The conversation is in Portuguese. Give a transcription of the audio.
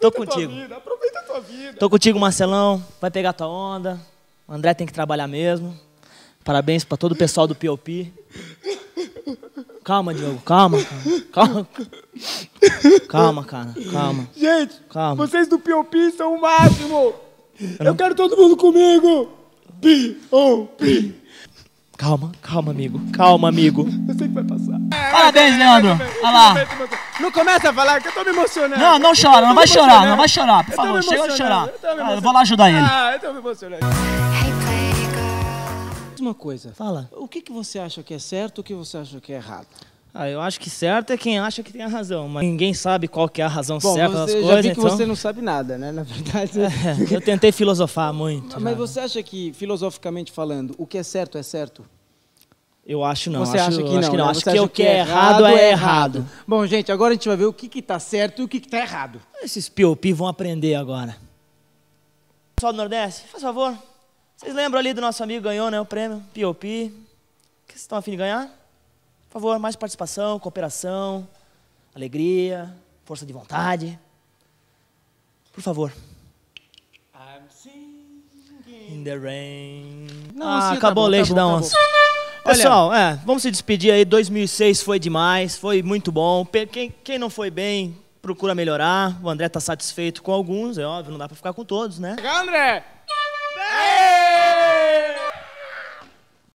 Aproveita Tô contigo. Tua vida, aproveita a tua vida. Tô contigo, Marcelão. Vai pegar tua onda. O André tem que trabalhar mesmo. Parabéns para todo o pessoal do POP. Calma, Diogo, calma, calma. Calma, cara, calma. Gente, calma. vocês do POP são o máximo. Eu, não... Eu quero todo mundo comigo. POP. Calma, calma, amigo. Calma, amigo. Eu sei que vai Parabéns, Leandro. Olha lá. Não começa a falar que eu tô me emocionando. Não, não chora, não vai chorar, não vai chorar, por favor, chega de chorar. Eu, eu vou lá ajudar ele. Ah, eu tô me emocionando. Uma coisa. Fala. O que, que você acha que é certo o que você acha que é errado? Ah, eu acho que certo é quem acha que tem a razão, mas ninguém sabe qual que é a razão Bom, certa das coisas. Eu já vi que então... você não sabe nada, né? Na verdade. É, eu tentei filosofar muito. Mas, mas você acha que, filosoficamente falando, o que é certo é certo? Eu acho não. Você acho, acha que não? Acho que, não. Né? Acho é que, que o é que é errado é, é errado. Bom, gente, agora a gente vai ver o que está certo e o que está errado. Esses piopi vão aprender agora. Pessoal do Nordeste, faz favor. Vocês lembram ali do nosso amigo ganhou né, o prêmio Piopi? O que vocês estão afim de ganhar? Por favor, mais participação, cooperação, alegria, força de vontade. Por favor. I'm singing in the rain. Não, ah, acabou tá bom, o leite tá da tá onça. Pessoal, é, vamos se despedir aí. 2006 foi demais, foi muito bom. Quem, quem não foi bem, procura melhorar. O André está satisfeito com alguns, é óbvio, não dá para ficar com todos, né? André!